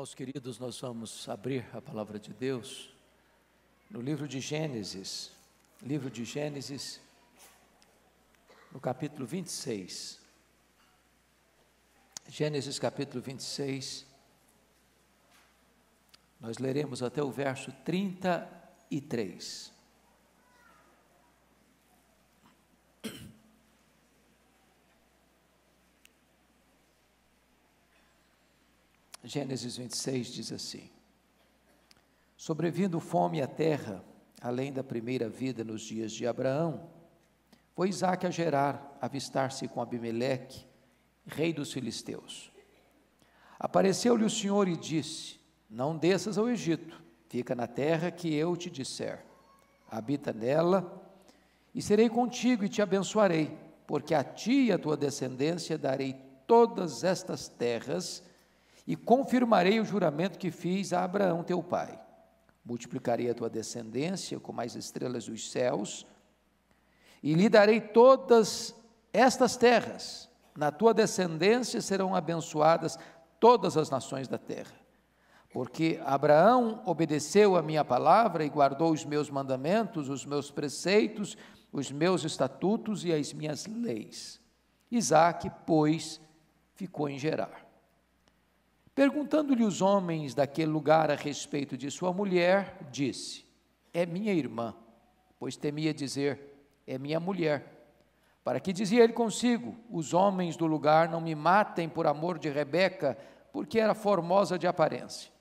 Irmãos queridos, nós vamos abrir a palavra de Deus no livro de Gênesis, livro de Gênesis, no capítulo 26. Gênesis capítulo 26. Nós leremos até o verso 33. Gênesis 26 diz assim: Sobrevindo fome à terra, além da primeira vida nos dias de Abraão, foi Isaac a Gerar avistar-se com Abimeleque, rei dos filisteus. Apareceu-lhe o Senhor e disse: Não desças ao Egito, fica na terra que eu te disser. Habita nela, e serei contigo e te abençoarei, porque a ti e a tua descendência darei todas estas terras e confirmarei o juramento que fiz a Abraão teu pai. Multiplicarei a tua descendência com as estrelas dos céus, e lhe darei todas estas terras. Na tua descendência serão abençoadas todas as nações da terra. Porque Abraão obedeceu a minha palavra e guardou os meus mandamentos, os meus preceitos, os meus estatutos e as minhas leis. Isaac, pois, ficou em Gerar. Perguntando-lhe os homens daquele lugar a respeito de sua mulher, disse: É minha irmã, pois temia dizer: É minha mulher. Para que dizia ele consigo: Os homens do lugar não me matem por amor de Rebeca, porque era formosa de aparência.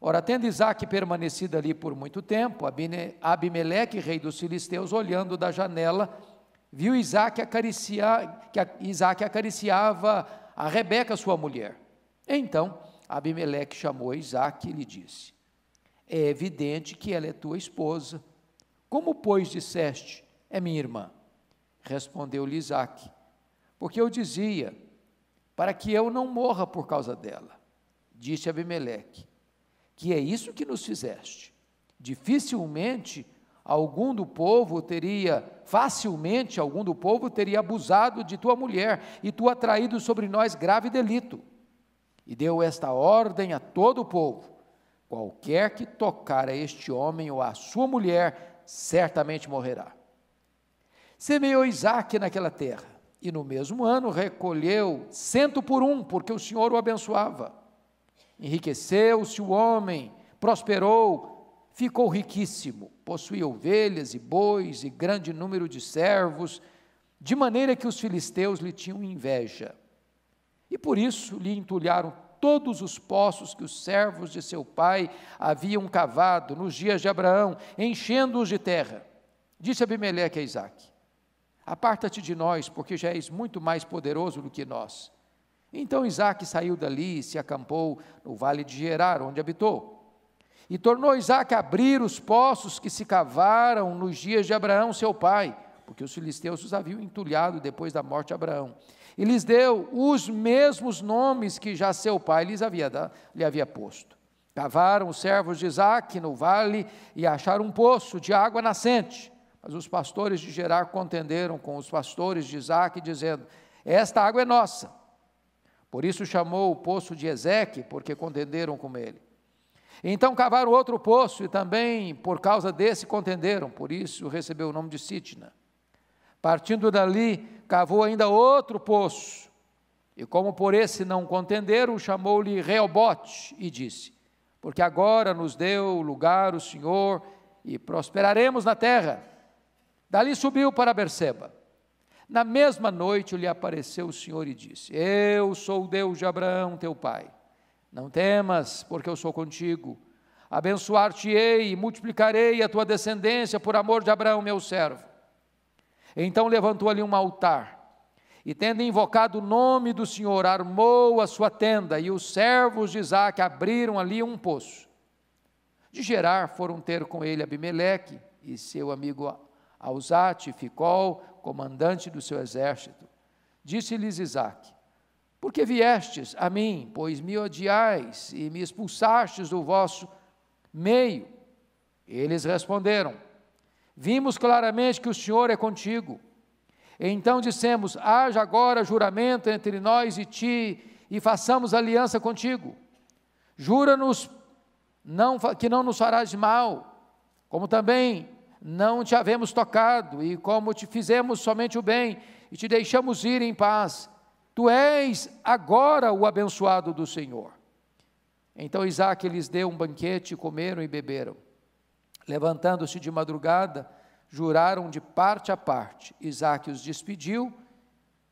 Ora, tendo Isaac permanecido ali por muito tempo, Abimeleque, rei dos filisteus, olhando da janela, viu Isaac acariciar, que Isaac acariciava a Rebeca, sua mulher. Então Abimeleque chamou Isaac e lhe disse: É evidente que ela é tua esposa. Como, pois, disseste, é minha irmã? Respondeu-lhe Isaac: Porque eu dizia, para que eu não morra por causa dela. Disse Abimeleque: Que é isso que nos fizeste? Dificilmente algum do povo teria, facilmente algum do povo teria abusado de tua mulher e tu atraído sobre nós grave delito. E deu esta ordem a todo o povo: qualquer que tocar a este homem ou a sua mulher, certamente morrerá. Semeou Isaac naquela terra, e no mesmo ano recolheu cento por um, porque o Senhor o abençoava. Enriqueceu-se o homem, prosperou, ficou riquíssimo, possuía ovelhas e bois e grande número de servos, de maneira que os filisteus lhe tinham inveja. E por isso lhe entulharam todos os poços que os servos de seu pai haviam cavado nos dias de Abraão, enchendo-os de terra. Disse Abimeleque a Isaac: Aparta-te de nós, porque já és muito mais poderoso do que nós. Então Isaac saiu dali e se acampou no vale de Gerar, onde habitou. E tornou Isaac a abrir os poços que se cavaram nos dias de Abraão, seu pai, porque os filisteus os haviam entulhado depois da morte de Abraão e lhes deu os mesmos nomes que já seu pai lhes havia, lhe havia posto. Cavaram os servos de Isaac no vale e acharam um poço de água nascente. Mas os pastores de Gerar contenderam com os pastores de Isaac, dizendo: Esta água é nossa. Por isso chamou o poço de Ezeque, porque contenderam com ele. Então cavaram outro poço e também por causa desse contenderam, por isso recebeu o nome de Sitna. Partindo dali, cavou ainda outro poço. E como por esse não contenderam, chamou-lhe Reobote e disse: Porque agora nos deu lugar o Senhor e prosperaremos na terra. Dali subiu para Berseba. Na mesma noite lhe apareceu o Senhor e disse: Eu sou o Deus de Abraão, teu pai. Não temas, porque eu sou contigo. Abençoar-te-ei e multiplicarei a tua descendência por amor de Abraão, meu servo. Então levantou ali um altar, e tendo invocado o nome do Senhor, armou a sua tenda, e os servos de Isaac abriram ali um poço. De Gerar foram ter com ele Abimeleque e seu amigo Ausate, ficou comandante do seu exército. Disse-lhes Isaac: Por que viestes a mim, pois me odiais e me expulsastes do vosso meio? Eles responderam: Vimos claramente que o Senhor é contigo. Então dissemos: haja agora juramento entre nós e ti, e façamos aliança contigo. Jura-nos não, que não nos farás mal, como também não te havemos tocado, e como te fizemos somente o bem, e te deixamos ir em paz. Tu és agora o abençoado do Senhor. Então Isaac lhes deu um banquete, comeram e beberam. Levantando-se de madrugada, juraram de parte a parte. Isaac os despediu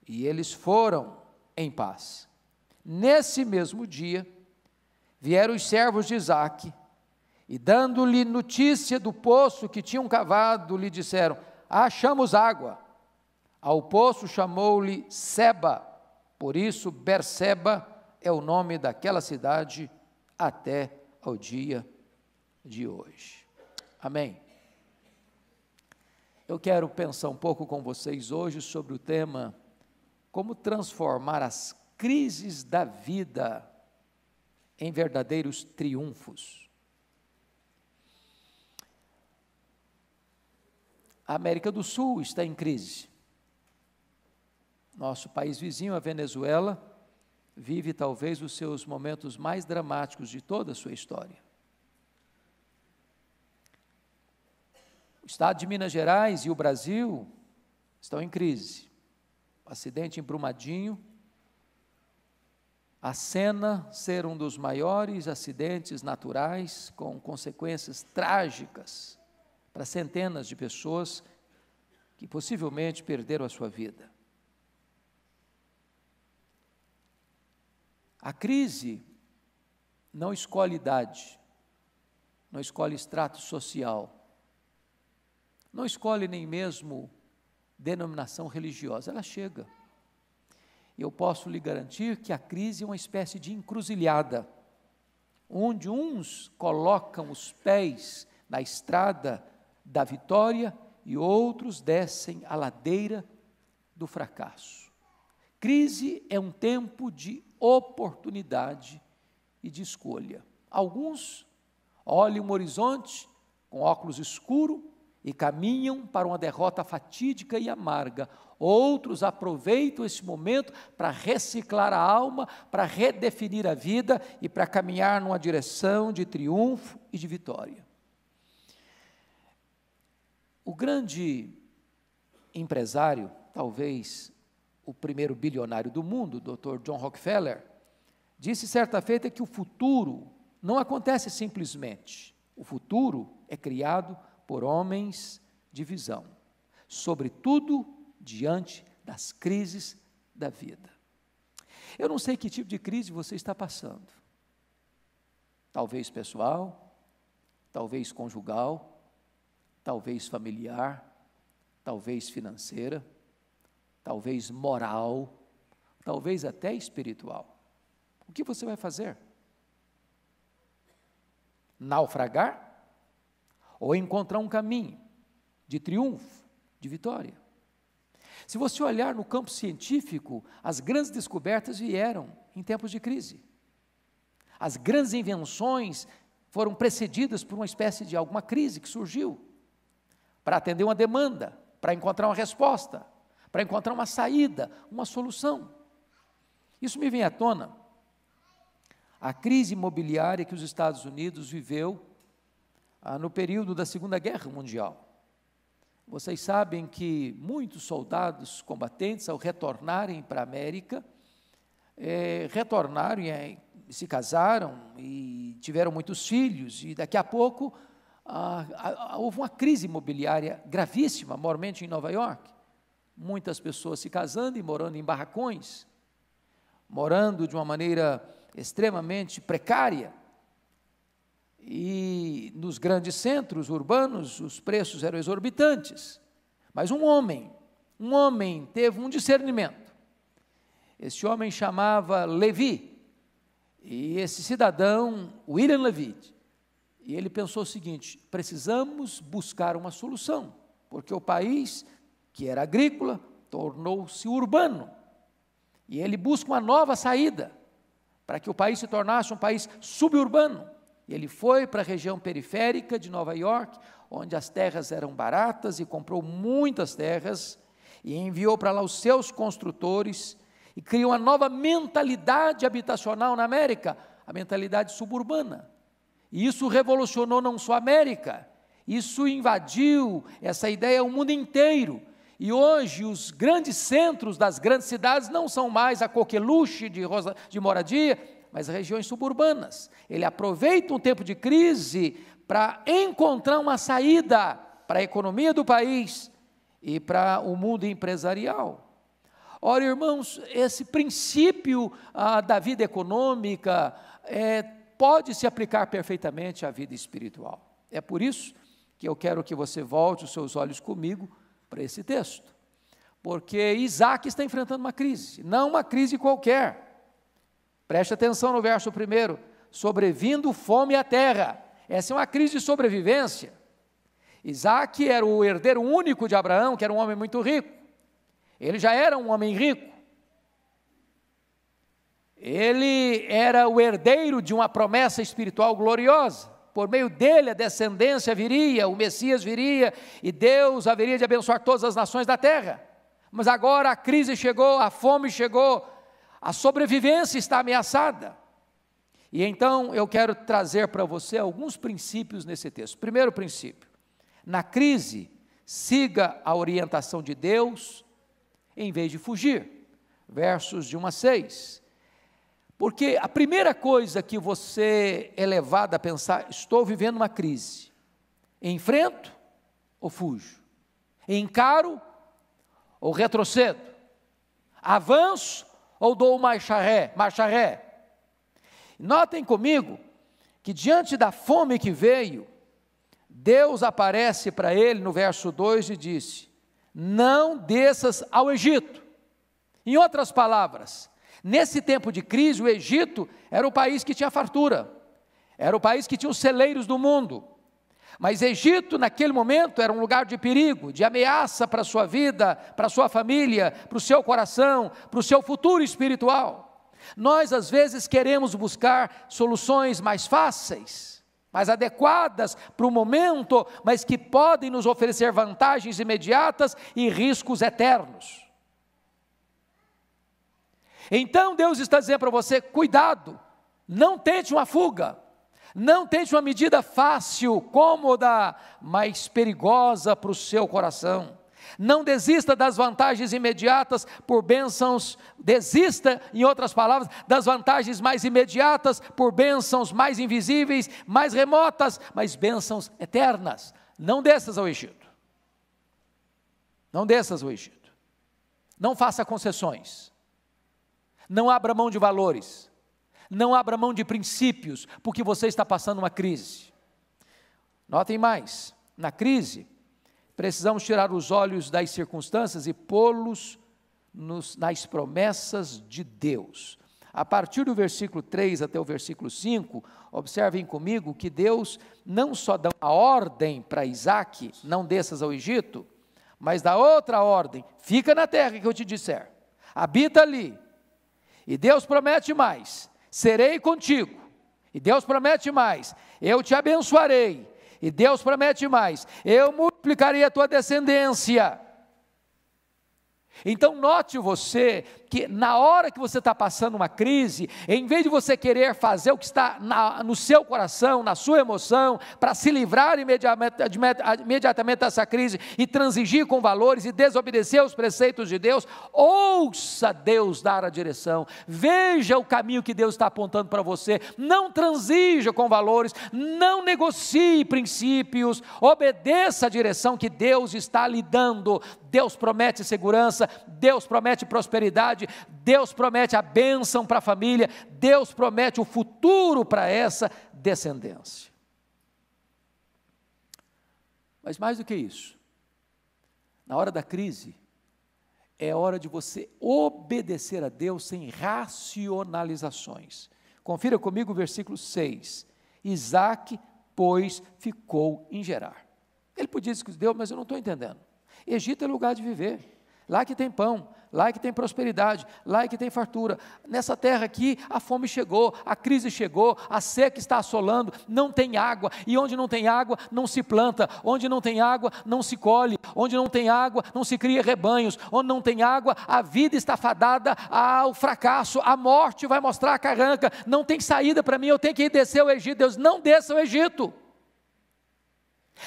e eles foram em paz. Nesse mesmo dia, vieram os servos de Isaac e, dando-lhe notícia do poço que tinham cavado, lhe disseram: Achamos água. Ao poço chamou-lhe Seba, por isso Berseba é o nome daquela cidade até ao dia de hoje. Amém. Eu quero pensar um pouco com vocês hoje sobre o tema como transformar as crises da vida em verdadeiros triunfos. A América do Sul está em crise. Nosso país vizinho, a Venezuela, vive talvez os seus momentos mais dramáticos de toda a sua história. estado de Minas Gerais e o Brasil estão em crise. O acidente em Brumadinho acena ser um dos maiores acidentes naturais com consequências trágicas para centenas de pessoas que possivelmente perderam a sua vida. A crise não escolhe idade, não escolhe extrato social não escolhe nem mesmo denominação religiosa, ela chega. Eu posso lhe garantir que a crise é uma espécie de encruzilhada, onde uns colocam os pés na estrada da vitória e outros descem a ladeira do fracasso. Crise é um tempo de oportunidade e de escolha. Alguns olham o horizonte com óculos escuro e caminham para uma derrota fatídica e amarga. Outros aproveitam esse momento para reciclar a alma, para redefinir a vida e para caminhar numa direção de triunfo e de vitória. O grande empresário, talvez o primeiro bilionário do mundo, o Dr. John Rockefeller, disse certa feita que o futuro não acontece simplesmente. O futuro é criado por homens de visão, sobretudo diante das crises da vida. Eu não sei que tipo de crise você está passando. Talvez pessoal, talvez conjugal, talvez familiar, talvez financeira, talvez moral, talvez até espiritual. O que você vai fazer? Naufragar? ou encontrar um caminho de triunfo, de vitória. Se você olhar no campo científico, as grandes descobertas vieram em tempos de crise. As grandes invenções foram precedidas por uma espécie de alguma crise que surgiu para atender uma demanda, para encontrar uma resposta, para encontrar uma saída, uma solução. Isso me vem à tona. A crise imobiliária que os Estados Unidos viveu ah, no período da Segunda Guerra Mundial. Vocês sabem que muitos soldados combatentes, ao retornarem para a América, é, retornaram e eh, se casaram e tiveram muitos filhos, e daqui a pouco ah, ah, houve uma crise imobiliária gravíssima, mormente em Nova York. Muitas pessoas se casando e morando em barracões, morando de uma maneira extremamente precária. E nos grandes centros urbanos, os preços eram exorbitantes. Mas um homem, um homem teve um discernimento. Esse homem chamava Levi. E esse cidadão, William Levi, e ele pensou o seguinte: precisamos buscar uma solução, porque o país, que era agrícola, tornou-se urbano. E ele busca uma nova saída para que o país se tornasse um país suburbano. Ele foi para a região periférica de Nova York, onde as terras eram baratas, e comprou muitas terras, e enviou para lá os seus construtores, e criou uma nova mentalidade habitacional na América, a mentalidade suburbana. E isso revolucionou não só a América, isso invadiu essa ideia o mundo inteiro. E hoje os grandes centros das grandes cidades não são mais a coqueluche de, de moradia, mas regiões suburbanas. Ele aproveita um tempo de crise para encontrar uma saída para a economia do país e para o mundo empresarial. Ora, irmãos, esse princípio ah, da vida econômica é, pode se aplicar perfeitamente à vida espiritual. É por isso que eu quero que você volte os seus olhos comigo para esse texto. Porque Isaac está enfrentando uma crise, não uma crise qualquer. Preste atenção no verso primeiro: sobrevindo fome à terra. Essa é uma crise de sobrevivência. Isaac era o herdeiro único de Abraão, que era um homem muito rico. Ele já era um homem rico. Ele era o herdeiro de uma promessa espiritual gloriosa. Por meio dele a descendência viria, o Messias viria e Deus haveria de abençoar todas as nações da terra. Mas agora a crise chegou, a fome chegou, a sobrevivência está ameaçada. E então eu quero trazer para você alguns princípios nesse texto. Primeiro princípio: na crise, siga a orientação de Deus em vez de fugir. Versos de 1 a 6. Porque a primeira coisa que você é levado a pensar, estou vivendo uma crise. Enfrento ou fujo? Encaro ou retrocedo? Avanço ou dou marcharé, marcharé. Notem comigo que diante da fome que veio, Deus aparece para ele no verso 2 e disse: Não desças ao Egito. Em outras palavras, nesse tempo de crise, o Egito era o país que tinha fartura, era o país que tinha os celeiros do mundo, mas Egito, naquele momento, era um lugar de perigo, de ameaça para a sua vida, para a sua família, para o seu coração, para o seu futuro espiritual. Nós, às vezes, queremos buscar soluções mais fáceis, mais adequadas para o momento, mas que podem nos oferecer vantagens imediatas e riscos eternos. Então Deus está dizendo para você: cuidado, não tente uma fuga. Não tente uma medida fácil, cômoda, mas perigosa para o seu coração. Não desista das vantagens imediatas por bênçãos, desista, em outras palavras, das vantagens mais imediatas por bênçãos mais invisíveis, mais remotas, mas bênçãos eternas. Não desças ao Egito. Não desças ao Egito. Não faça concessões. Não abra mão de valores. Não abra mão de princípios, porque você está passando uma crise. Notem mais: na crise, precisamos tirar os olhos das circunstâncias e pô-los nas promessas de Deus. A partir do versículo 3 até o versículo 5, observem comigo que Deus não só dá a ordem para Isaac, não desças ao Egito, mas dá outra ordem: fica na terra que eu te disser, habita ali. E Deus promete mais: serei contigo. E Deus promete mais: eu te abençoarei. E Deus promete mais: eu multiplicarei a tua descendência. Então, note você que na hora que você está passando uma crise, em vez de você querer fazer o que está na, no seu coração, na sua emoção, para se livrar imediatamente dessa crise e transigir com valores e desobedecer os preceitos de Deus, ouça Deus dar a direção, veja o caminho que Deus está apontando para você, não transija com valores, não negocie princípios, obedeça a direção que Deus está lhe dando. Deus promete segurança, Deus promete prosperidade prosperidade, Deus promete a bênção para a família, Deus promete o futuro para essa descendência. Mas mais do que isso, na hora da crise, é hora de você obedecer a Deus sem racionalizações. Confira comigo o versículo 6. Isaac, pois, ficou em Gerar. Ele podia dizer que Deus, mas eu não estou entendendo. Egito é lugar de viver lá que tem pão, lá que tem prosperidade, lá que tem fartura. Nessa terra aqui, a fome chegou, a crise chegou, a seca está assolando, não tem água, e onde não tem água, não se planta, onde não tem água, não se colhe, onde não tem água, não se cria rebanhos, onde não tem água, a vida está fadada ao fracasso, a morte vai mostrar a carranca, não tem saída para mim, eu tenho que ir descer o Egito. Deus, não desça o Egito.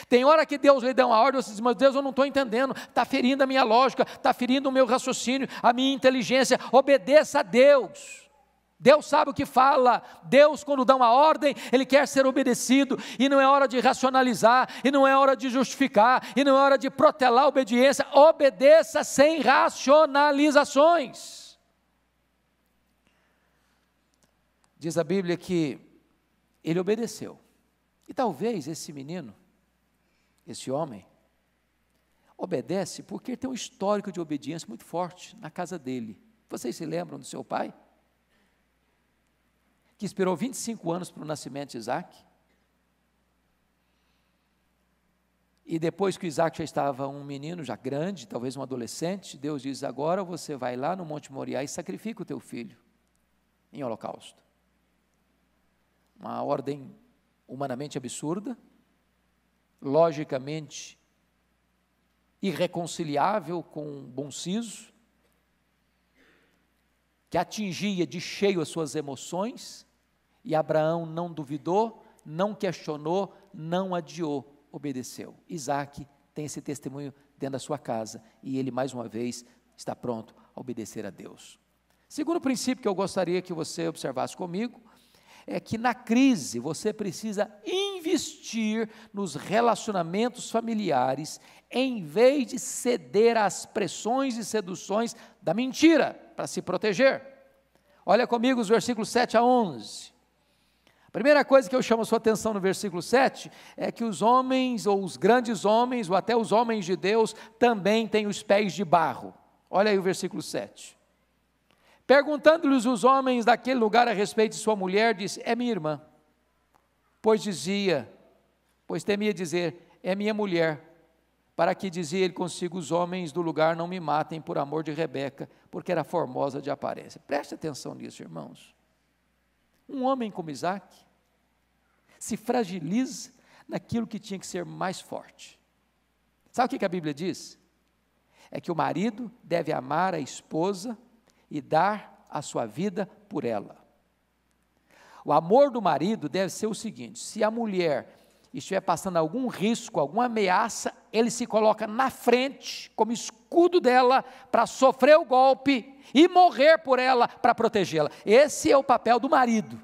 Tem hora que Deus lhe dá uma ordem, você diz, mas Deus, eu não estou entendendo, está ferindo a minha lógica, está ferindo o meu raciocínio, a minha inteligência. Obedeça a Deus. Deus sabe o que fala. Deus, quando dá uma ordem, Ele quer ser obedecido. E não é hora de racionalizar, e não é hora de justificar, e não é hora de protelar a obediência. Obedeça sem racionalizações. Diz a Bíblia que ele obedeceu. E talvez esse menino esse homem, obedece porque tem um histórico de obediência muito forte na casa dele. Vocês se lembram do seu pai? Que esperou 25 anos para o nascimento de Isaac? E depois que Isaac já estava um menino, já grande, talvez um adolescente, Deus diz: Agora você vai lá no Monte Moriá e sacrifica o teu filho em holocausto. Uma ordem humanamente absurda, logicamente irreconciliável com Bonciso, que atingia de cheio as suas emoções, e Abraão não duvidou, não questionou, não adiou, obedeceu. Isaac tem esse testemunho dentro da sua casa, e ele mais uma vez está pronto a obedecer a Deus. Segundo princípio que eu gostaria que você observasse comigo, é que na crise você precisa investir nos relacionamentos familiares em vez de ceder às pressões e seduções da mentira para se proteger. Olha comigo os versículos 7 a 11. A primeira coisa que eu chamo a sua atenção no versículo 7 é que os homens, ou os grandes homens, ou até os homens de Deus, também têm os pés de barro. Olha aí o versículo 7. Perguntando-lhes os homens daquele lugar a respeito de sua mulher, disse: É minha irmã pois dizia, pois temia dizer, é minha mulher, para que dizia ele consigo, os homens do lugar não me matem por amor de Rebeca, porque era formosa de aparência. Preste atenção nisso, irmãos. Um homem como Isaac se fragiliza naquilo que tinha que ser mais forte. Sabe o que a Bíblia diz? É que o marido deve amar a esposa e dar a sua vida por ela. O amor do marido deve ser o seguinte: se a mulher estiver passando algum risco, alguma ameaça, ele se coloca na frente, como escudo dela, para sofrer o golpe e morrer por ela, para protegê-la. Esse é o papel do marido.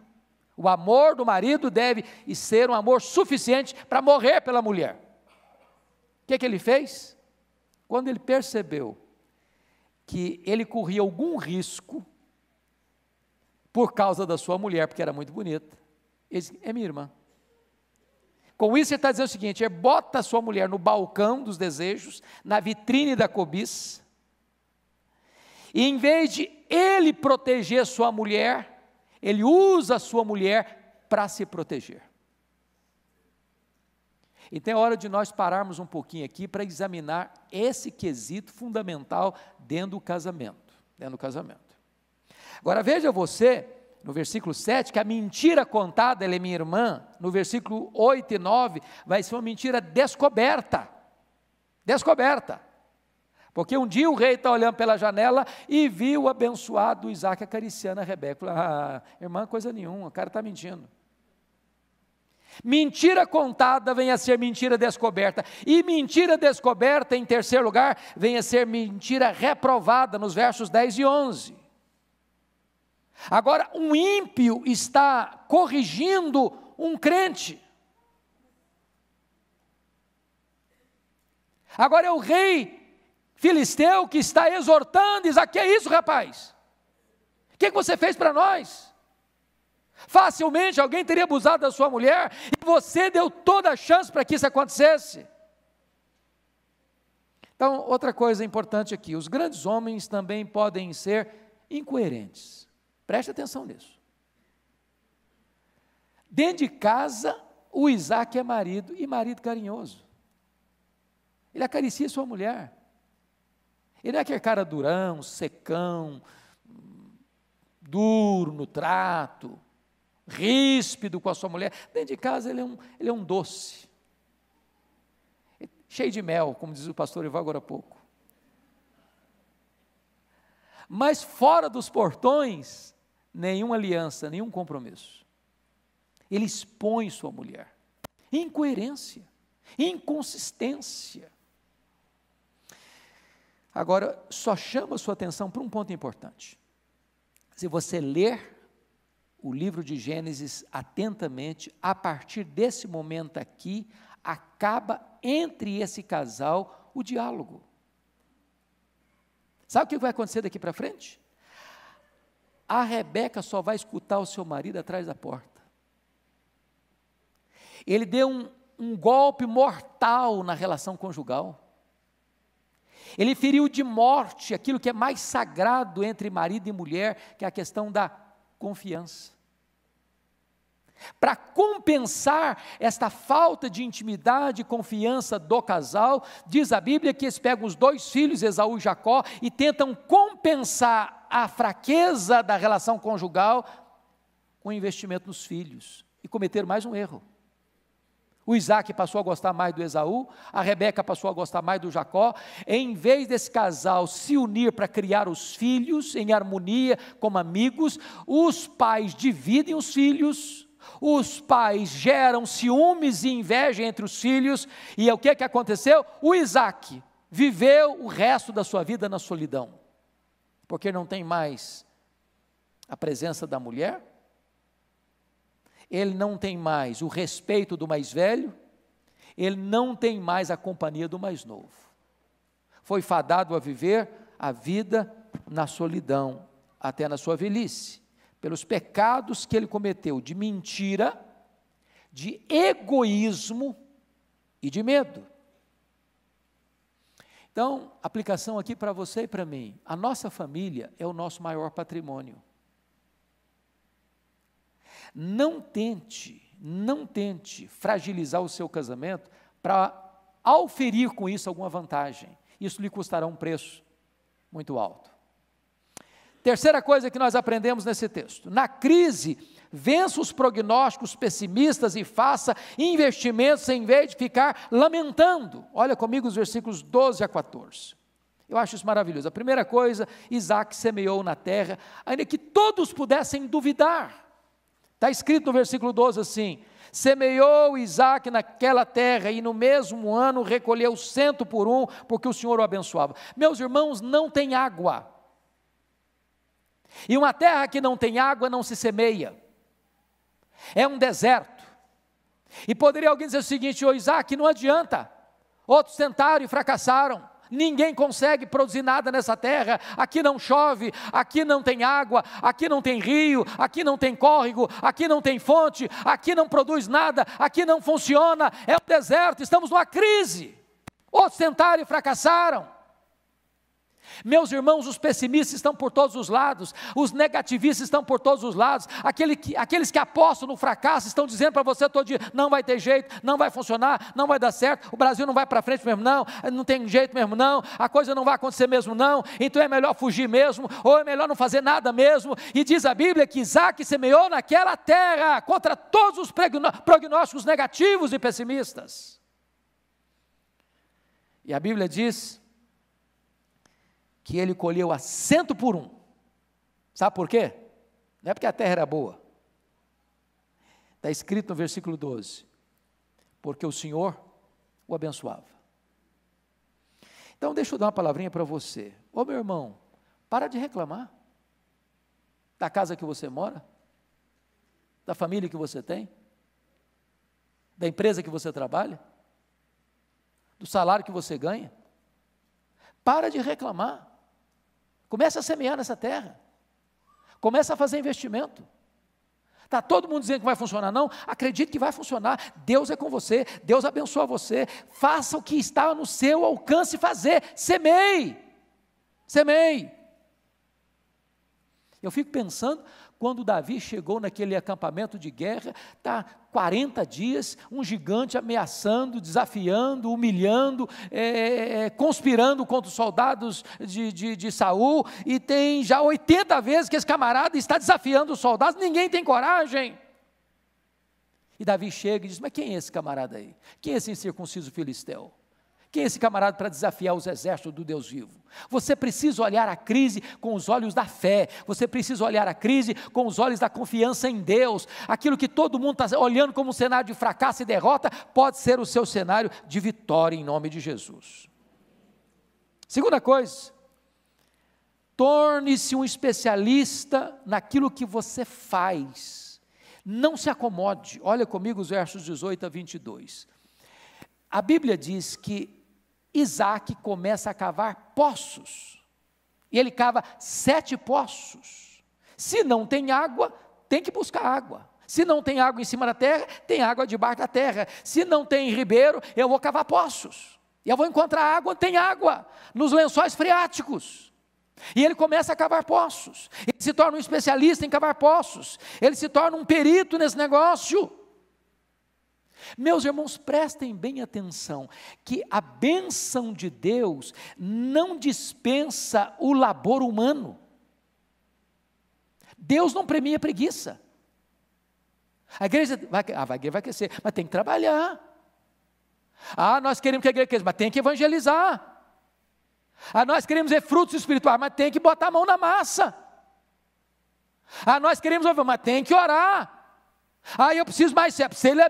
O amor do marido deve ser um amor suficiente para morrer pela mulher. O que, é que ele fez? Quando ele percebeu que ele corria algum risco por causa da sua mulher, porque era muito bonita. Ele disse, é minha irmã. Com isso ele está dizendo o seguinte: ele é, bota a sua mulher no balcão dos desejos, na vitrine da cobiça, e em vez de ele proteger sua mulher, ele usa a sua mulher para se proteger. Então é hora de nós pararmos um pouquinho aqui para examinar esse quesito fundamental dentro do casamento, dentro do casamento. Agora veja você, no versículo 7, que a mentira contada, ela é minha irmã, no versículo 8 e 9, vai ser uma mentira descoberta. Descoberta. Porque um dia o rei está olhando pela janela e viu o abençoado Isaac acariciando a Rebeca. Ah, irmã, coisa nenhuma, o cara está mentindo. Mentira contada vem a ser mentira descoberta. E mentira descoberta, em terceiro lugar, vem a ser mentira reprovada, nos versos 10 e 11. Agora, um ímpio está corrigindo um crente. Agora é o rei filisteu que está exortando, diz: aqui ah, é isso, rapaz. O que, é que você fez para nós? Facilmente alguém teria abusado da sua mulher e você deu toda a chance para que isso acontecesse. Então, outra coisa importante aqui: os grandes homens também podem ser incoerentes. Preste atenção nisso. Dentro de casa, o Isaac é marido, e marido carinhoso. Ele acaricia sua mulher. Ele não é aquele cara durão, secão, duro no trato, ríspido com a sua mulher. Dentro de casa ele é um, ele é um doce, cheio de mel, como diz o pastor Ivan agora há pouco. Mas fora dos portões, nenhuma aliança, nenhum compromisso. Ele expõe sua mulher. Incoerência, inconsistência. Agora, só chama sua atenção para um ponto importante. Se você ler o livro de Gênesis atentamente, a partir desse momento aqui, acaba entre esse casal o diálogo. Sabe o que vai acontecer daqui para frente? a Rebeca só vai escutar o seu marido atrás da porta. Ele deu um, um golpe mortal na relação conjugal. Ele feriu de morte aquilo que é mais sagrado entre marido e mulher, que é a questão da confiança. Para compensar esta falta de intimidade e confiança do casal, diz a Bíblia que eles pegam os dois filhos, Esaú e Jacó, e tentam compensar a fraqueza da relação conjugal com o investimento nos filhos e cometeram mais um erro. O Isaac passou a gostar mais do Esaú, a Rebeca passou a gostar mais do Jacó. Em vez desse casal se unir para criar os filhos em harmonia, como amigos, os pais dividem os filhos, os pais geram ciúmes e inveja entre os filhos, e é o que, que aconteceu? O Isaac viveu o resto da sua vida na solidão porque não tem mais a presença da mulher, ele não tem mais o respeito do mais velho, ele não tem mais a companhia do mais novo. Foi fadado a viver a vida na solidão, até na sua velhice, pelos pecados que ele cometeu de mentira, de egoísmo e de medo. Então, aplicação aqui para você e para mim. A nossa família é o nosso maior patrimônio. Não tente, não tente fragilizar o seu casamento para auferir com isso alguma vantagem. Isso lhe custará um preço muito alto. Terceira coisa que nós aprendemos nesse texto: na crise, vença os prognósticos pessimistas e faça investimentos em vez de ficar lamentando. Olha comigo os versículos 12 a 14. Eu acho isso maravilhoso. A primeira coisa, Isaac semeou na terra, ainda que todos pudessem duvidar. Está escrito no versículo 12 assim: Semeou Isaac naquela terra e no mesmo ano recolheu cento por um, porque o Senhor o abençoava. Meus irmãos, não tem água e uma terra que não tem água não se semeia. É um deserto. E poderia alguém dizer o seguinte: Ô Isaac, não adianta. Outros tentaram e fracassaram. Ninguém consegue produzir nada nessa terra. Aqui não chove, aqui não tem água, aqui não tem rio, aqui não tem córrego, aqui não tem fonte, aqui não produz nada, aqui não funciona. É um deserto, estamos numa crise. Outros tentaram e fracassaram. Meus irmãos, os pessimistas estão por todos os lados, os negativistas estão por todos os lados, aquele que, aqueles que apostam no fracasso estão dizendo para você todo dia: não vai ter jeito, não vai funcionar, não vai dar certo, o Brasil não vai para frente mesmo, não, não tem jeito mesmo, não, a coisa não vai acontecer mesmo, não, então é melhor fugir mesmo, ou é melhor não fazer nada mesmo. E diz a Bíblia que Isaac semeou naquela terra contra todos os prognósticos negativos e pessimistas. E a Bíblia diz que ele colheu a cento por um. Sabe por quê? Não é porque a terra era boa. Está escrito no versículo 12: Porque o Senhor o abençoava. Então, deixa eu dar uma palavrinha para você. Ô meu irmão, para de reclamar da casa que você mora, da família que você tem, da empresa que você trabalha, do salário que você ganha. Para de reclamar. Começa a semear nessa terra. Começa a fazer investimento. Está todo mundo dizendo que vai funcionar, não? Acredite que vai funcionar. Deus é com você, Deus abençoa você. Faça o que está no seu alcance fazer. Semeie. Semeie. Eu fico pensando quando Davi chegou naquele acampamento de guerra, está 40 dias, um gigante ameaçando, desafiando, humilhando, é, é, é, conspirando contra os soldados de, de, de Saul, e tem já 80 vezes que esse camarada está desafiando os soldados, ninguém tem coragem. E Davi chega e diz: Mas quem é esse camarada aí? Quem é esse incircunciso filisteu? Quem é esse camarada para desafiar os exércitos do Deus vivo? Você precisa olhar a crise com os olhos da fé, você precisa olhar a crise com os olhos da confiança em Deus. Aquilo que todo mundo está olhando como um cenário de fracasso e derrota, pode ser o seu cenário de vitória em nome de Jesus. Segunda coisa, torne-se um especialista naquilo que você faz. Não se acomode. Olha comigo os versos 18 a 22. A Bíblia diz que Isaac começa a cavar poços. E ele cava sete poços. Se não tem água, tem que buscar água. Se não tem água em cima da terra, tem água debaixo da terra. Se não tem ribeiro, eu vou cavar poços. E eu vou encontrar água, tem água nos lençóis freáticos. E ele começa a cavar poços. Ele se torna um especialista em cavar poços. Ele se torna um perito nesse negócio. Meus irmãos, prestem bem atenção que a bênção de Deus não dispensa o labor humano. Deus não premia preguiça. A igreja vai, a ah, igreja vai crescer, mas tem que trabalhar. Ah, nós queremos que a igreja cresça, mas tem que evangelizar. Ah, nós queremos ver frutos espirituais, mas tem que botar a mão na massa. Ah, nós queremos ouvir, mas tem que orar. Ah, eu preciso mais ser, você lê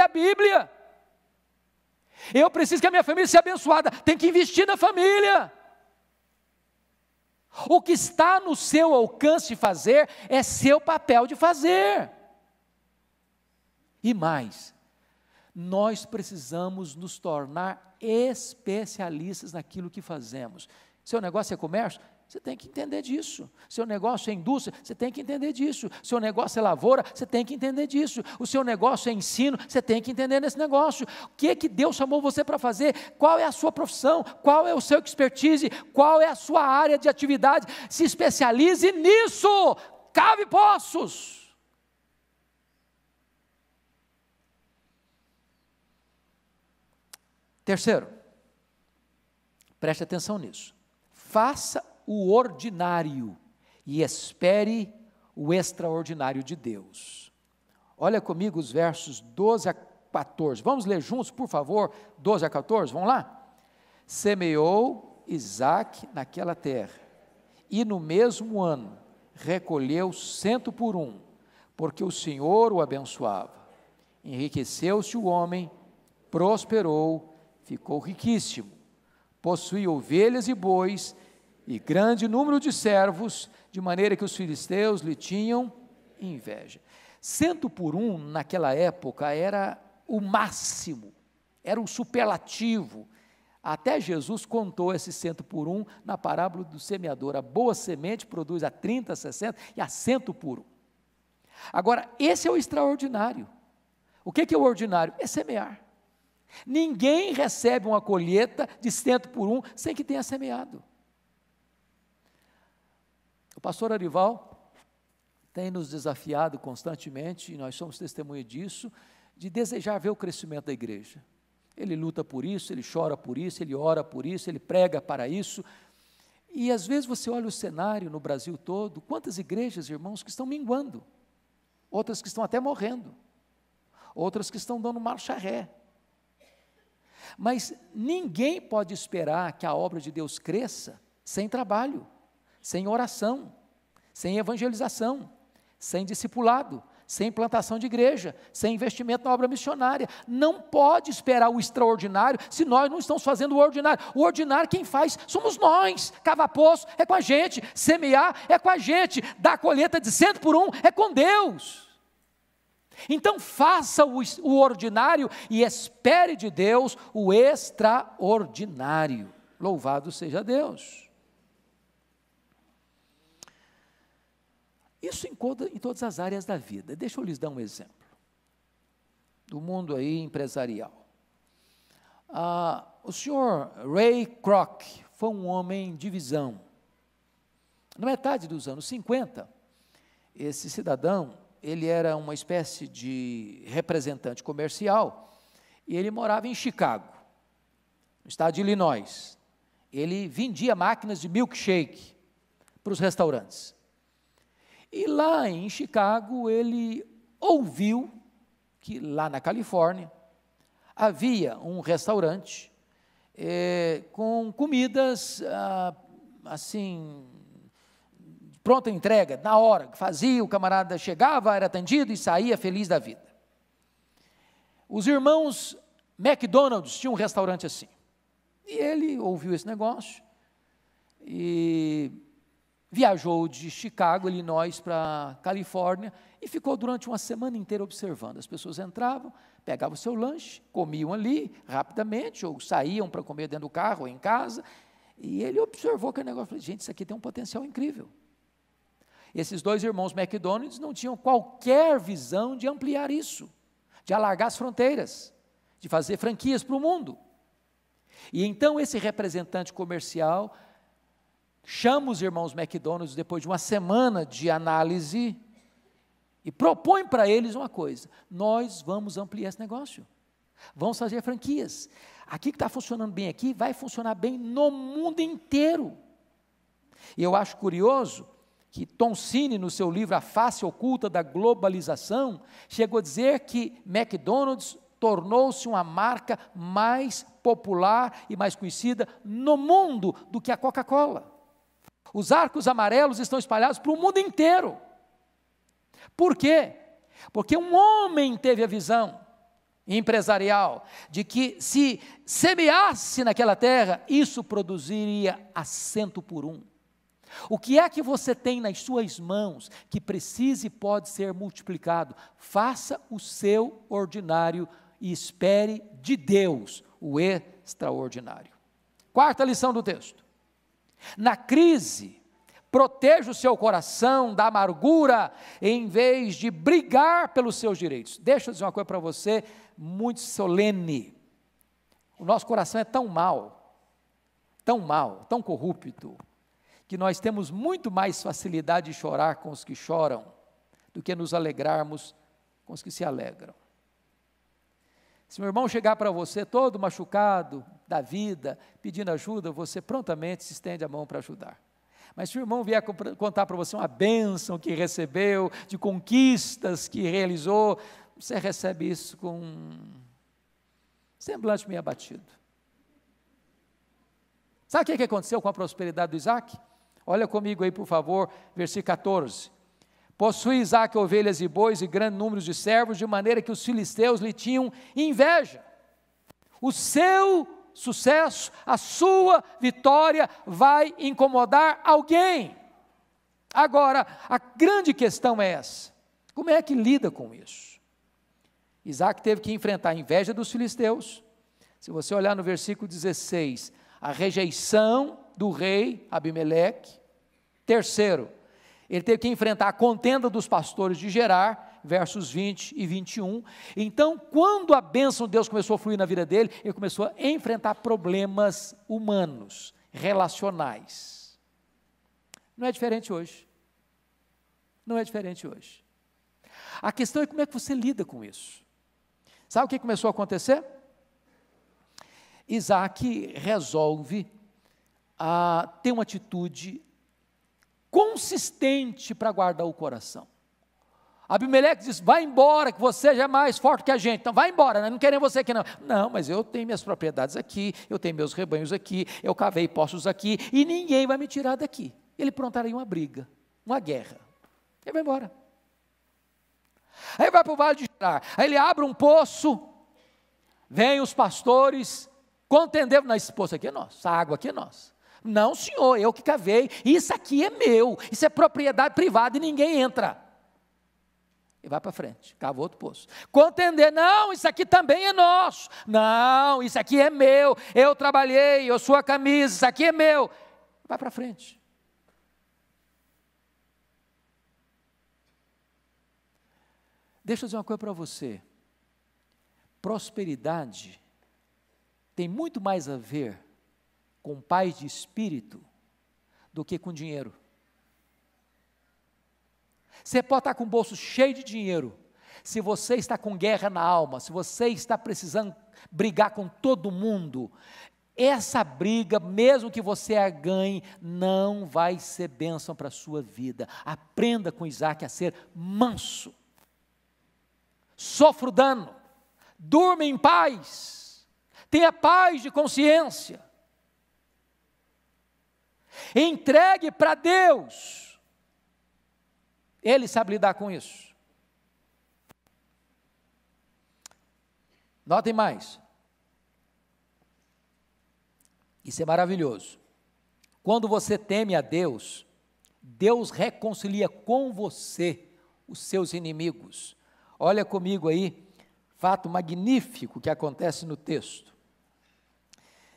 a Bíblia. Eu preciso que a minha família seja abençoada. Tem que investir na família. O que está no seu alcance de fazer é seu papel de fazer. E mais, nós precisamos nos tornar especialistas naquilo que fazemos. Seu negócio é comércio? Você tem que entender disso. Seu negócio é indústria, você tem que entender disso. Seu negócio é lavoura, você tem que entender disso. O seu negócio é ensino, você tem que entender nesse negócio. O que é que Deus chamou você para fazer? Qual é a sua profissão? Qual é o seu expertise? Qual é a sua área de atividade? Se especialize nisso. Cave poços. Terceiro, preste atenção nisso. Faça o ordinário e espere o extraordinário de Deus. Olha comigo os versos 12 a 14. Vamos ler juntos, por favor, 12 a 14. Vamos lá? Semeou Isaac naquela terra, e no mesmo ano recolheu cento por um, porque o Senhor o abençoava. Enriqueceu-se o homem, prosperou, ficou riquíssimo. Possuía ovelhas e bois e grande número de servos, de maneira que os filisteus lhe tinham inveja. Cento por um, naquela época, era o máximo, era o superlativo. Até Jesus contou esse cento por um na parábola do semeador. A boa semente produz a 30, 60 e a cento por um. Agora, esse é o extraordinário. O que é, que é o ordinário? É semear. Ninguém recebe uma colheita de cento por um sem que tenha semeado pastor Arival tem nos desafiado constantemente, e nós somos testemunha disso, de desejar ver o crescimento da igreja. Ele luta por isso, ele chora por isso, ele ora por isso, ele prega para isso. E às vezes você olha o cenário no Brasil todo, quantas igrejas, irmãos, que estão minguando, outras que estão até morrendo, outras que estão dando marcha ré. Mas ninguém pode esperar que a obra de Deus cresça sem trabalho sem oração, sem evangelização, sem discipulado, sem plantação de igreja, sem investimento na obra missionária. Não pode esperar o extraordinário se nós não estamos fazendo o ordinário. O ordinário quem faz somos nós. Cava poço é com a gente, semear é com a gente, dar a colheita de cento por um é com Deus. Então faça o, o ordinário e espere de Deus o extraordinário. Louvado seja Deus. Isso encontra em todas as áreas da vida. Deixa eu lhes dar um exemplo. Do mundo aí empresarial. Ah, o senhor Ray Kroc foi um homem de visão. Na metade dos anos 50, esse cidadão, ele era uma espécie de representante comercial e ele morava em Chicago, no estado de Illinois. Ele vendia máquinas de milkshake para os restaurantes. E lá em Chicago, ele ouviu que lá na Califórnia havia um restaurante é, com comidas ah, assim pronta entrega na hora que fazia o camarada chegava era atendido e saía feliz da vida os irmãos McDonald's tinham um restaurante assim e ele ouviu esse negócio e viajou de Chicago, Illinois, para Califórnia e ficou durante uma semana inteira observando. As pessoas entravam, pegavam o seu lanche, comiam ali rapidamente, ou saíam para comer dentro do carro ou em casa. E ele observou aquele negócio e falou: gente, isso aqui tem um potencial incrível. Esses dois irmãos McDonald's não tinham qualquer visão de ampliar isso, de alargar as fronteiras, de fazer franquias para o mundo. E então esse representante comercial chama os irmãos McDonald's depois de uma semana de análise e propõe para eles uma coisa: nós vamos ampliar esse negócio. Vamos fazer franquias. Aqui que está funcionando bem aqui, vai funcionar bem no mundo inteiro. E eu acho curioso que Toncini, no seu livro A Face Oculta da Globalização, chegou a dizer que McDonald's tornou-se uma marca mais popular e mais conhecida no mundo do que a Coca-Cola. Os arcos amarelos estão espalhados para o mundo inteiro. Por quê? Porque um homem teve a visão empresarial de que se semeasse naquela terra, isso produziria a cento por um. O que é que você tem nas suas mãos que precisa e pode ser multiplicado? Faça o seu ordinário e espere de Deus o extraordinário. Quarta lição do texto. Na crise, proteja o seu coração da amargura em vez de brigar pelos seus direitos. Deixa eu dizer uma coisa para você, muito solene. O nosso coração é tão mal, tão mal, tão corrupto, que nós temos muito mais facilidade de chorar com os que choram do que nos alegrarmos com os que se alegram. Se meu irmão chegar para você todo machucado da vida, pedindo ajuda, você prontamente se estende a mão para ajudar. Mas se o irmão vier contar para você uma bênção que recebeu, de conquistas que realizou, você recebe isso com um semblante meio abatido. Sabe o que é aconteceu com a prosperidade do Isaac? Olha comigo aí, por favor, versículo 14. Possui Isaac ovelhas e bois e grande número de servos, de maneira que os filisteus lhe tinham inveja. O seu sucesso, a sua vitória vai incomodar alguém. Agora, a grande questão é essa: como é que lida com isso? Isaac teve que enfrentar a inveja dos filisteus. Se você olhar no versículo 16, a rejeição do rei Abimeleque. Terceiro, ele teve que enfrentar a contenda dos pastores de Gerar, versos 20 e 21. Então, quando a bênção de Deus começou a fluir na vida dele, ele começou a enfrentar problemas humanos, relacionais. Não é diferente hoje. Não é diferente hoje. A questão é como é que você lida com isso. Sabe o que começou a acontecer? Isaac resolve a ah, ter uma atitude consistente para guardar o coração. Abimeleque diz: vai embora, que você já é mais forte que a gente. Então, vai embora, né? não queremos você aqui, não. Não, mas eu tenho minhas propriedades aqui, eu tenho meus rebanhos aqui, eu cavei poços aqui, e ninguém vai me tirar daqui. Ele prontaria uma briga, uma guerra. Ele vai embora. Aí vai para o vale de Gerar. Aí ele abre um poço, vem os pastores, contendendo. Não, esse poço aqui é nosso, essa água aqui é nossa. Não, senhor, eu que cavei. Isso aqui é meu, isso é propriedade privada e ninguém entra. E vai para frente, cava outro poço. Contender, não, isso aqui também é nosso. Não, isso aqui é meu. Eu trabalhei, eu sou a camisa, isso aqui é meu. Vai para frente. Deixa eu dizer uma coisa para você. Prosperidade tem muito mais a ver com paz de espírito do que com dinheiro. Você pode estar com o bolso cheio de dinheiro, se você está com guerra na alma, se você está precisando brigar com todo mundo, essa briga, mesmo que você a ganhe, não vai ser bênção para a sua vida. Aprenda com Isaac a ser manso. Sofra o dano, durma em paz, tenha paz de consciência. Entregue para Deus. Ele sabe lidar com isso. Notem mais. Isso é maravilhoso. Quando você teme a Deus, Deus reconcilia com você os seus inimigos. Olha comigo aí, fato magnífico que acontece no texto.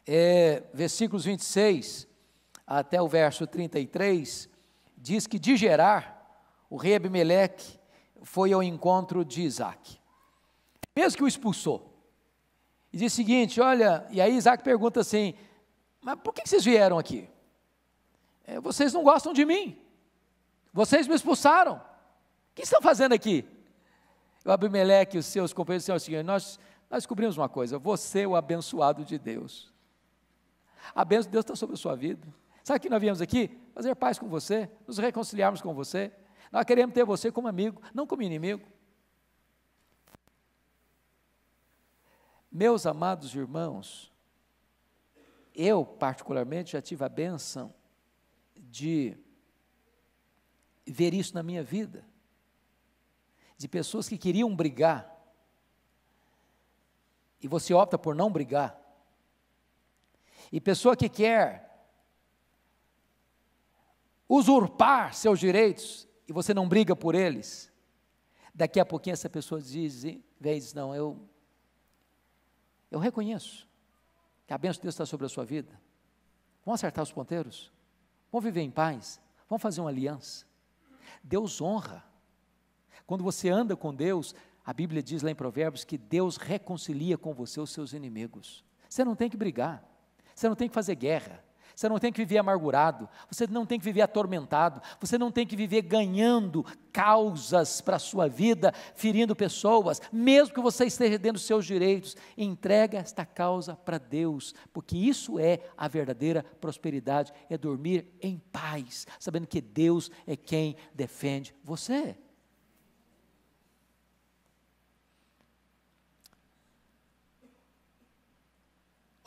É, versículos 26 até o verso 33, diz que de Gerar, o rei Abimeleque foi ao encontro de Isaac, mesmo que o expulsou, e diz o seguinte, olha, e aí Isaac pergunta assim, mas por que vocês vieram aqui? É, vocês não gostam de mim, vocês me expulsaram, o que estão fazendo aqui? O Abimeleque e os seus companheiros disseram o seguinte, nós, nós descobrimos uma coisa, você é o abençoado de Deus, a bênção de Deus está sobre a sua vida, Sabe que nós viemos aqui? Fazer paz com você, nos reconciliarmos com você. Nós queremos ter você como amigo, não como inimigo. Meus amados irmãos, eu particularmente já tive a benção de ver isso na minha vida, de pessoas que queriam brigar, e você opta por não brigar, e pessoa que quer usurpar seus direitos e você não briga por eles, daqui a pouquinho essa pessoa diz, vem não, eu, eu reconheço que a bênção de Deus está sobre a sua vida. Vamos acertar os ponteiros? Vamos viver em paz? Vamos fazer uma aliança? Deus honra. Quando você anda com Deus, a Bíblia diz lá em Provérbios que Deus reconcilia com você os seus inimigos. Você não tem que brigar, você não tem que fazer guerra, você não tem que viver amargurado, você não tem que viver atormentado, você não tem que viver ganhando causas para a sua vida, ferindo pessoas, mesmo que você esteja dentro seus direitos. Entrega esta causa para Deus, porque isso é a verdadeira prosperidade, é dormir em paz, sabendo que Deus é quem defende você.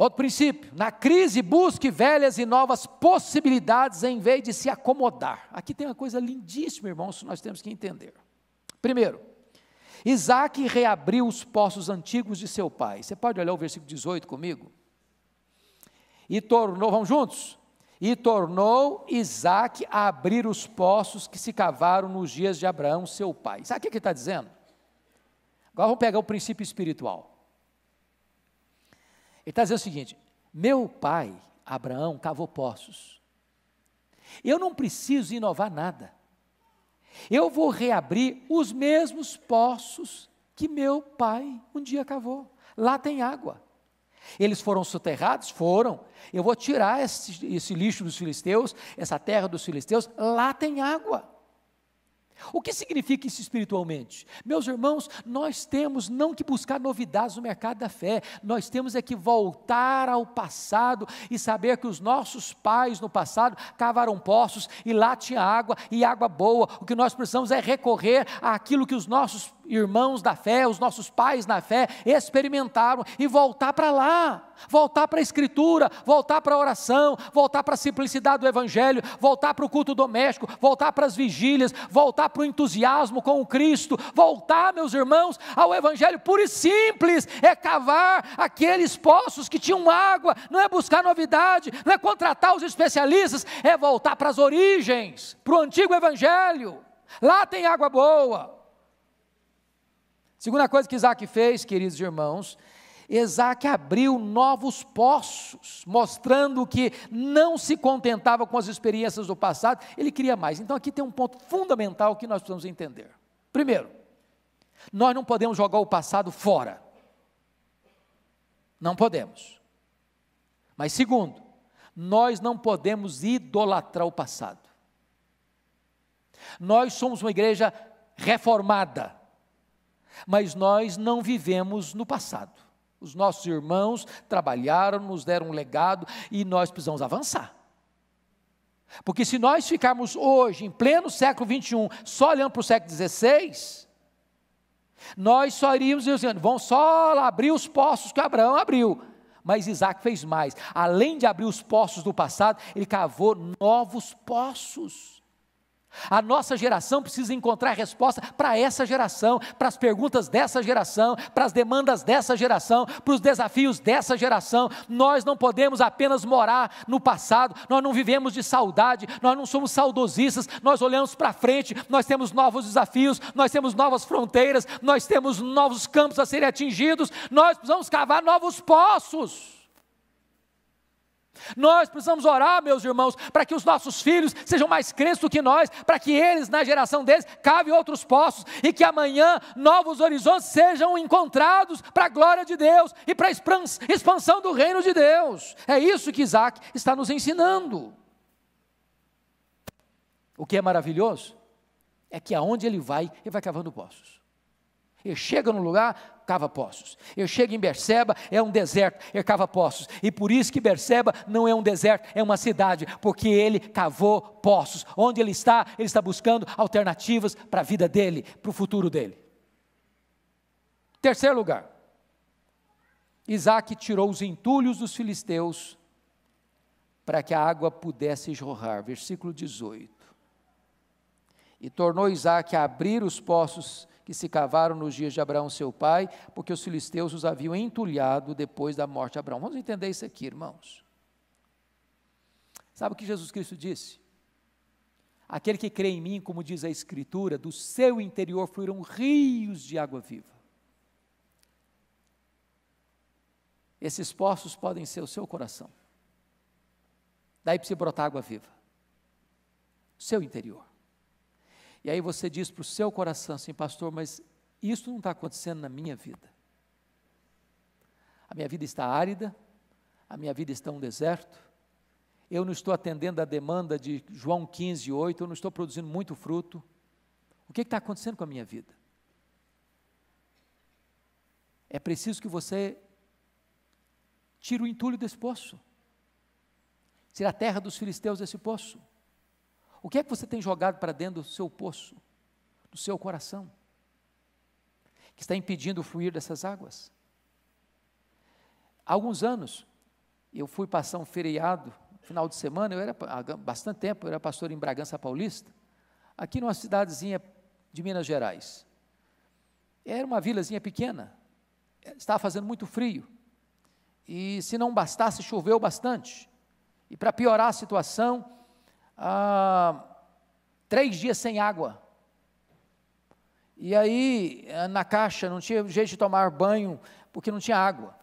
Outro princípio, na crise busque velhas e novas possibilidades em vez de se acomodar. Aqui tem uma coisa lindíssima, irmãos, que nós temos que entender. Primeiro, Isaac reabriu os poços antigos de seu pai. Você pode olhar o versículo 18 comigo? E tornou, vamos juntos? E tornou Isaac a abrir os poços que se cavaram nos dias de Abraão, seu pai. Sabe o que ele está dizendo? Agora vamos pegar o princípio espiritual. Ele está dizendo o seguinte: meu pai, Abraão, cavou poços. Eu não preciso inovar nada. Eu vou reabrir os mesmos poços que meu pai um dia cavou. Lá tem água. Eles foram soterrados? Foram. Eu vou tirar esse, esse lixo dos filisteus, essa terra dos filisteus, lá tem água. O que significa isso espiritualmente? Meus irmãos, nós temos não que buscar novidades no mercado da fé, nós temos é que voltar ao passado e saber que os nossos pais no passado cavaram poços e lá tinha água e água boa. O que nós precisamos é recorrer àquilo que os nossos irmãos da fé, os nossos pais na fé experimentaram e voltar para lá, voltar para a Escritura, voltar para a oração, voltar para a simplicidade do Evangelho, voltar para o culto doméstico, voltar para as vigílias, voltar para o entusiasmo com o Cristo, voltar, meus irmãos, ao Evangelho puro e simples, é cavar aqueles poços que tinham água, não é buscar novidade, não é contratar os especialistas, é voltar para as origens, para o antigo Evangelho. Lá tem água boa. Segunda coisa que Isaac fez, queridos irmãos, Isaac abriu novos poços, mostrando que não se contentava com as experiências do passado, ele queria mais. Então aqui tem um ponto fundamental que nós precisamos entender. Primeiro, nós não podemos jogar o passado fora. Não podemos. Mas segundo, nós não podemos idolatrar o passado. Nós somos uma igreja reformada. Mas nós não vivemos no passado. Os nossos irmãos trabalharam, nos deram um legado e nós precisamos avançar. Porque se nós ficarmos hoje, em pleno século XXI, só olhando para o século XVI, nós só iríamos dizendo, vão só abrir os poços que Abraão abriu. Mas Isaac fez mais. Além de abrir os poços do passado, ele cavou novos poços. A nossa geração precisa encontrar resposta para essa geração, para as perguntas dessa geração, para as demandas dessa geração, para os desafios dessa geração. Nós não podemos apenas morar no passado, nós não vivemos de saudade, nós não somos saudosistas, nós olhamos para frente, nós temos novos desafios, nós temos novas fronteiras, nós temos novos campos a serem atingidos, nós precisamos cavar novos poços. Nós precisamos orar, meus irmãos, para que os nossos filhos sejam mais crentes do que nós, para que eles, na geração deles, cavem outros poços e que amanhã novos horizontes sejam encontrados para a glória de Deus e para a expansão do reino de Deus. É isso que Isaac está nos ensinando. O que é maravilhoso é que aonde ele vai, ele vai cavando poços. Ele chega num lugar, cava poços. Eu chego em Berseba, é um deserto, ele é cava poços. E por isso que Berseba não é um deserto, é uma cidade, porque ele cavou poços. Onde ele está, ele está buscando alternativas para a vida dele, para o futuro dele. Terceiro lugar, Isaac tirou os entulhos dos filisteus para que a água pudesse jorrar. Versículo 18. E tornou Isaac a abrir os poços que se cavaram nos dias de Abraão, seu pai, porque os filisteus os haviam entulhado depois da morte de Abraão. Vamos entender isso aqui, irmãos. Sabe o que Jesus Cristo disse? Aquele que crê em mim, como diz a Escritura, do seu interior fluirão rios de água viva. Esses poços podem ser o seu coração. Daí para brotar água viva. Seu interior. E aí você diz para o seu coração assim, pastor, mas isso não está acontecendo na minha vida. A minha vida está árida, a minha vida está um deserto, eu não estou atendendo à demanda de João 15, 8, eu não estou produzindo muito fruto. O que, é que está acontecendo com a minha vida? É preciso que você tire o entulho desse poço, tire a terra dos filisteus desse poço. O que é que você tem jogado para dentro do seu poço, do seu coração, que está impedindo o fluir dessas águas? Há alguns anos, eu fui passar um feriado, final de semana, eu era há bastante tempo, eu era pastor em Bragança Paulista, aqui numa cidadezinha de Minas Gerais. Era uma vilazinha pequena, eh, estava fazendo muito frio, e se não bastasse, choveu bastante. E para piorar a situação, ah, três dias sem água. E aí, eh, na caixa, não tinha jeito de tomar banho, porque não tinha água.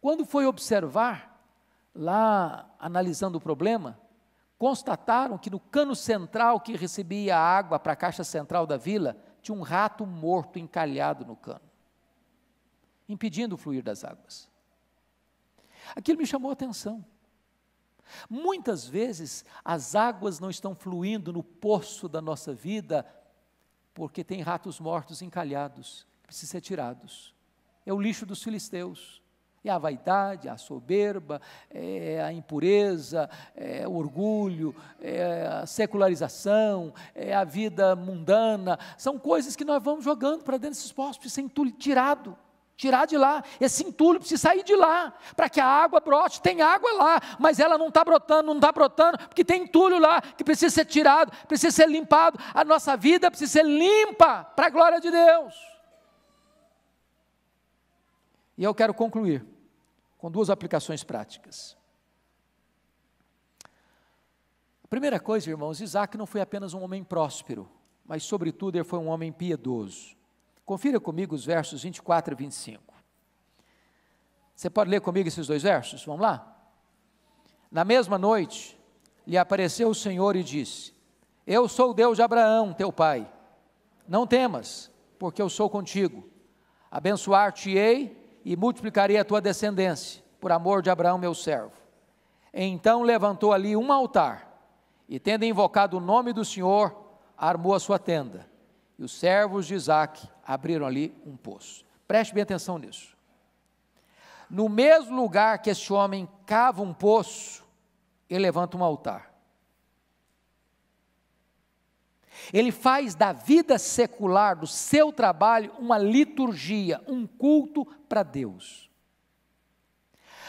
Quando foi observar, lá analisando o problema, constataram que no cano central que recebia a água para a caixa central da vila, tinha um rato morto encalhado no cano, impedindo o fluir das águas. Aquilo me chamou a atenção. Muitas vezes as águas não estão fluindo no poço da nossa vida porque tem ratos mortos encalhados, que precisam ser tirados. É o lixo dos filisteus. É a vaidade, é a soberba, é a impureza, é o orgulho, é a secularização, é a vida mundana. São coisas que nós vamos jogando para dentro desses poços, precisam ser tirado tirar de lá. Esse entulho precisa sair de lá, para que a água brote. Tem água lá, mas ela não está brotando, não está brotando, porque tem entulho lá que precisa ser tirado, precisa ser limpado. A nossa vida precisa ser limpa para a glória de Deus. E eu quero concluir com duas aplicações práticas. A primeira coisa, irmãos, Isaac não foi apenas um homem próspero, mas, sobretudo, ele foi um homem piedoso. Confira comigo os versos 24 e 25. Você pode ler comigo esses dois versos? Vamos lá? Na mesma noite, lhe apareceu o Senhor e disse: Eu sou o Deus de Abraão, teu pai. Não temas, porque eu sou contigo. Abençoar-te-ei e multiplicarei a tua descendência, por amor de Abraão, meu servo. Então levantou ali um altar e, tendo invocado o nome do Senhor, armou a sua tenda e os servos de Isaac abriram ali um poço. Preste bem atenção nisso. No mesmo lugar que este homem cava um poço, ele levanta um altar. Ele faz da vida secular, do seu trabalho, uma liturgia, um culto para Deus.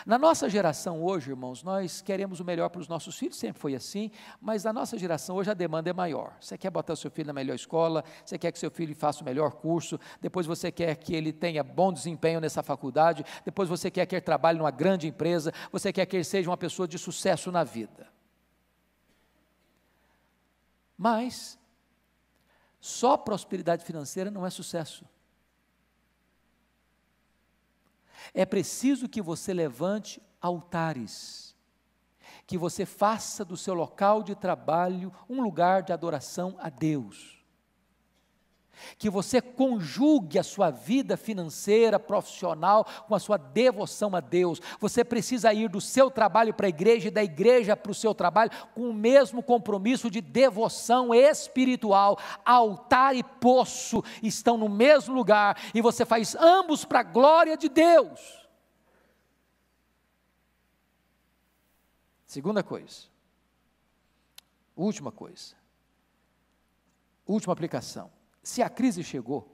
Na nossa geração hoje, irmãos, nós queremos o melhor para os nossos filhos, sempre foi assim, mas na nossa geração hoje a demanda é maior. Você quer botar seu filho na melhor escola, você quer que seu filho faça o melhor curso, depois você quer que ele tenha bom desempenho nessa faculdade, depois você quer que ele trabalhe numa grande empresa, você quer que ele seja uma pessoa de sucesso na vida. Mas só prosperidade financeira não é sucesso. É preciso que você levante altares, que você faça do seu local de trabalho um lugar de adoração a Deus que você conjugue a sua vida financeira, profissional, com a sua devoção a Deus. Você precisa ir do seu trabalho para a igreja e da igreja para o seu trabalho com o mesmo compromisso de devoção espiritual. Altar e poço estão no mesmo lugar e você faz ambos para a glória de Deus. Segunda coisa, última coisa, última aplicação se a crise chegou,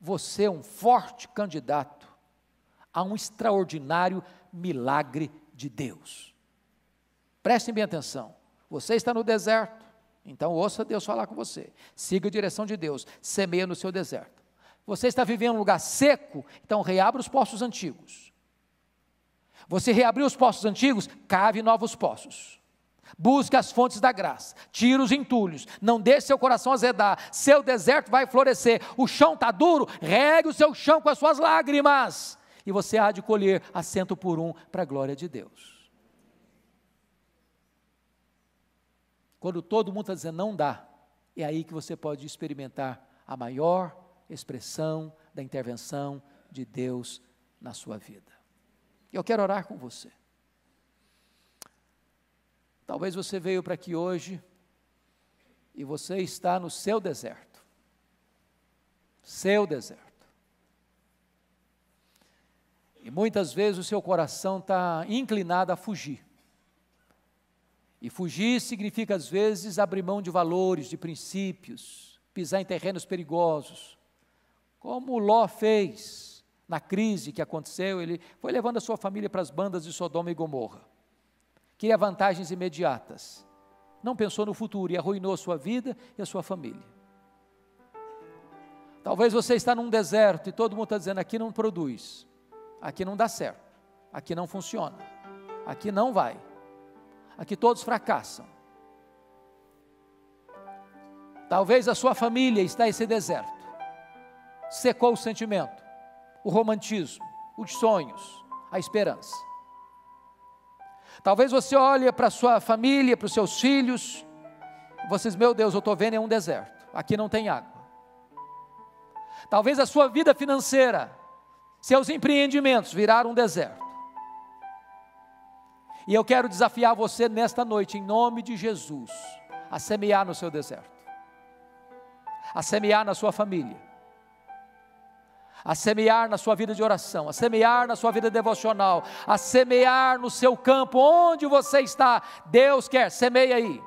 você é um forte candidato a um extraordinário milagre de Deus. Prestem bem atenção. Você está no deserto, então ouça Deus falar com você. Siga a direção de Deus, semeia no seu deserto. Você está vivendo um lugar seco, então reabra os poços antigos. Você reabriu os poços antigos, cave novos poços. Busque as fontes da graça, tira os entulhos, não deixe seu coração azedar, seu deserto vai florescer, o chão está duro, regue o seu chão com as suas lágrimas, e você há de colher assento por um para a glória de Deus. Quando todo mundo está dizendo não dá, é aí que você pode experimentar a maior expressão da intervenção de Deus na sua vida. Eu quero orar com você. Talvez você veio para aqui hoje e você está no seu deserto. Seu deserto. E muitas vezes o seu coração está inclinado a fugir. E fugir significa, às vezes, abrir mão de valores, de princípios, pisar em terrenos perigosos. Como Ló fez na crise que aconteceu, ele foi levando a sua família para as bandas de Sodoma e Gomorra queria é vantagens imediatas, não pensou no futuro e arruinou a sua vida e a sua família. Talvez você está num deserto e todo mundo está dizendo: aqui não produz, aqui não dá certo, aqui não funciona, aqui não vai, aqui todos fracassam. Talvez a sua família está esse deserto. Secou o sentimento, o romantismo, os sonhos, a esperança. Talvez você olhe para sua família, para os seus filhos, e você diz, meu Deus, eu estou vendo é um deserto, aqui não tem água. Talvez a sua vida financeira, seus empreendimentos viraram um deserto. E eu quero desafiar você nesta noite, em nome de Jesus, a semear no seu deserto, a semear na sua família a semear na sua vida de oração, a semear na sua vida devocional, a semear no seu campo, onde você está. Deus quer, semeia aí.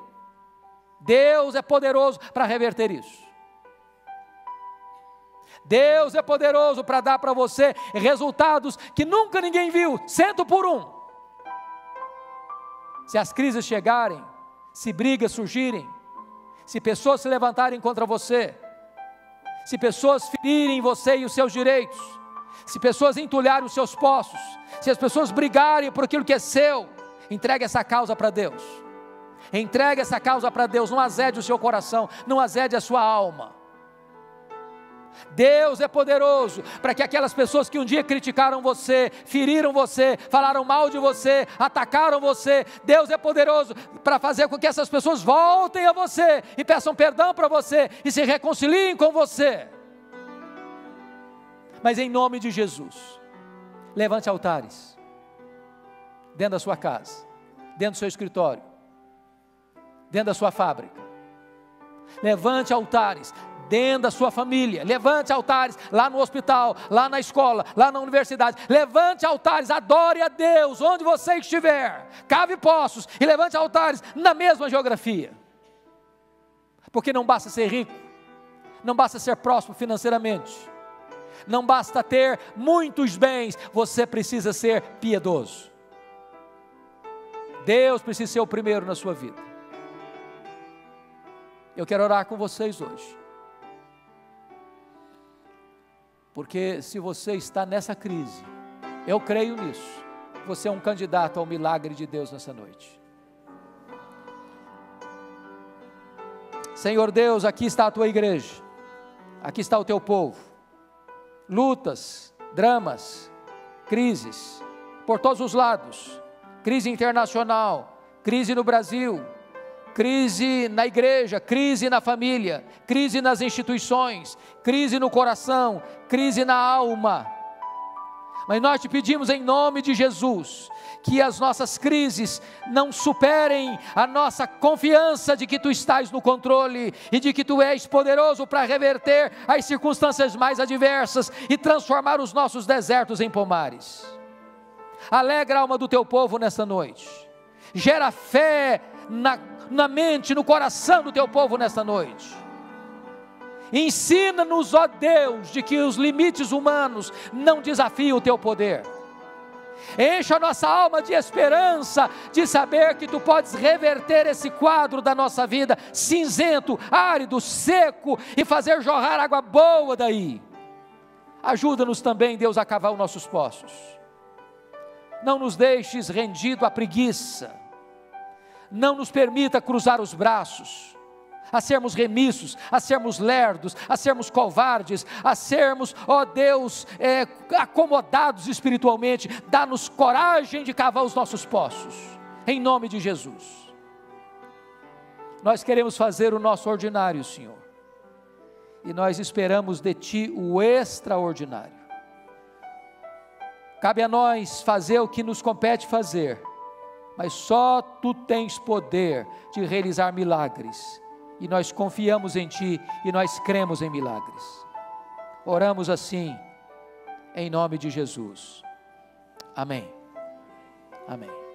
Deus é poderoso para reverter isso. Deus é poderoso para dar para você resultados que nunca ninguém viu, cento por um. Se as crises chegarem, se brigas surgirem, se pessoas se levantarem contra você, se pessoas ferirem você e os seus direitos, se pessoas entulharem os seus poços, se as pessoas brigarem por aquilo que é seu, entregue essa causa para Deus. Entregue essa causa para Deus, não azede o seu coração, não azede a sua alma. Deus é poderoso para que aquelas pessoas que um dia criticaram você, feriram você, falaram mal de você, atacaram você, Deus é poderoso para fazer com que essas pessoas voltem a você e peçam perdão para você e se reconciliem com você. Mas em nome de Jesus, levante altares dentro da sua casa, dentro do seu escritório, dentro da sua fábrica. Levante altares dentro da sua família. Levante altares lá no hospital, lá na escola, lá na universidade. Levante altares, adore a Deus onde você estiver. Cave poços e levante altares na mesma geografia. Porque não basta ser rico, não basta ser próximo financeiramente, não basta ter muitos bens, você precisa ser piedoso. Deus precisa ser o primeiro na sua vida. Eu quero orar com vocês hoje. Porque se você está nessa crise, eu creio nisso, você é um candidato ao milagre de Deus nessa noite. Senhor Deus, aqui está a tua igreja, aqui está o teu povo. Lutas, dramas, crises, por todos os lados crise internacional, crise no Brasil, crise na igreja, crise na família, crise nas instituições, crise no coração, crise na alma. Mas nós te pedimos em nome de Jesus que as nossas crises não superem a nossa confiança de que tu estás no controle e de que tu és poderoso para reverter as circunstâncias mais adversas e transformar os nossos desertos em pomares. Alegra a alma do teu povo nesta noite gera fé na, na mente, no coração do teu povo nesta noite. Ensina-nos, ó Deus, de que os limites humanos não desafiam o teu poder. Enche a nossa alma de esperança, de saber que tu podes reverter esse quadro da nossa vida, cinzento, árido, seco, e fazer jorrar água boa daí. Ajuda-nos também, Deus, a cavar os nossos poços não nos deixes rendido à preguiça, não nos permita cruzar os braços, a sermos remissos, a sermos lerdos, a sermos covardes, a sermos, ó Deus, é, acomodados espiritualmente, dá-nos coragem de cavar os nossos poços, em nome de Jesus. Nós queremos fazer o nosso ordinário, Senhor, e nós esperamos de Ti o extraordinário. Cabe a nós fazer o que nos compete fazer, mas só tu tens poder de realizar milagres, e nós confiamos em ti e nós cremos em milagres. Oramos assim, em nome de Jesus. Amém. Amém.